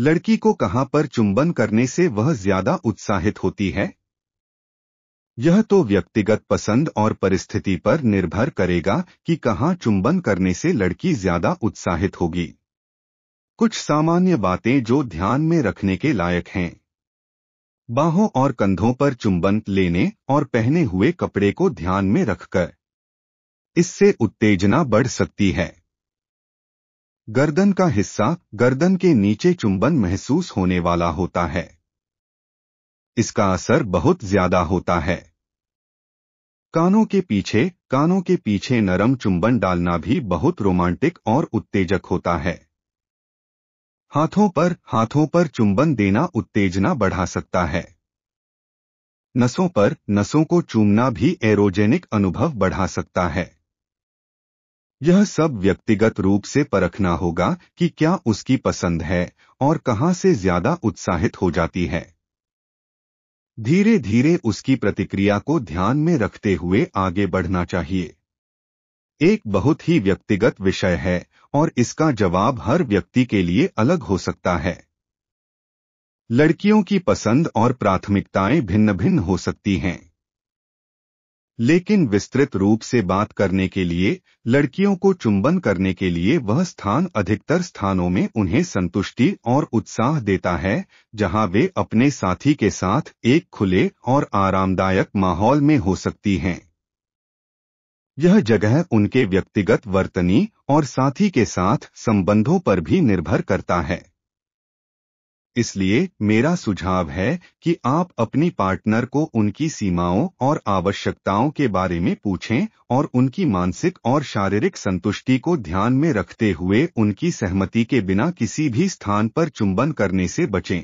लड़की को कहां पर चुंबन करने से वह ज्यादा उत्साहित होती है यह तो व्यक्तिगत पसंद और परिस्थिति पर निर्भर करेगा कि कहां चुंबन करने से लड़की ज्यादा उत्साहित होगी कुछ सामान्य बातें जो ध्यान में रखने के लायक हैं बाहों और कंधों पर चुंबन लेने और पहने हुए कपड़े को ध्यान में रखकर इससे उत्तेजना बढ़ सकती है गर्दन का हिस्सा गर्दन के नीचे चुंबन महसूस होने वाला होता है इसका असर बहुत ज्यादा होता है कानों के पीछे कानों के पीछे नरम चुंबन डालना भी बहुत रोमांटिक और उत्तेजक होता है हाथों पर हाथों पर चुंबन देना उत्तेजना बढ़ा सकता है नसों पर नसों को चूमना भी एरोजेनिक अनुभव बढ़ा सकता है यह सब व्यक्तिगत रूप से परखना होगा कि क्या उसकी पसंद है और कहां से ज्यादा उत्साहित हो जाती है धीरे धीरे उसकी प्रतिक्रिया को ध्यान में रखते हुए आगे बढ़ना चाहिए एक बहुत ही व्यक्तिगत विषय है और इसका जवाब हर व्यक्ति के लिए अलग हो सकता है लड़कियों की पसंद और प्राथमिकताएं भिन्न भिन्न हो सकती हैं लेकिन विस्तृत रूप से बात करने के लिए लड़कियों को चुंबन करने के लिए वह स्थान अधिकतर स्थानों में उन्हें संतुष्टि और उत्साह देता है जहां वे अपने साथी के साथ एक खुले और आरामदायक माहौल में हो सकती हैं यह जगह उनके व्यक्तिगत वर्तनी और साथी के साथ संबंधों पर भी निर्भर करता है इसलिए मेरा सुझाव है कि आप अपनी पार्टनर को उनकी सीमाओं और आवश्यकताओं के बारे में पूछें और उनकी मानसिक और शारीरिक संतुष्टि को ध्यान में रखते हुए उनकी सहमति के बिना किसी भी स्थान पर चुंबन करने से बचें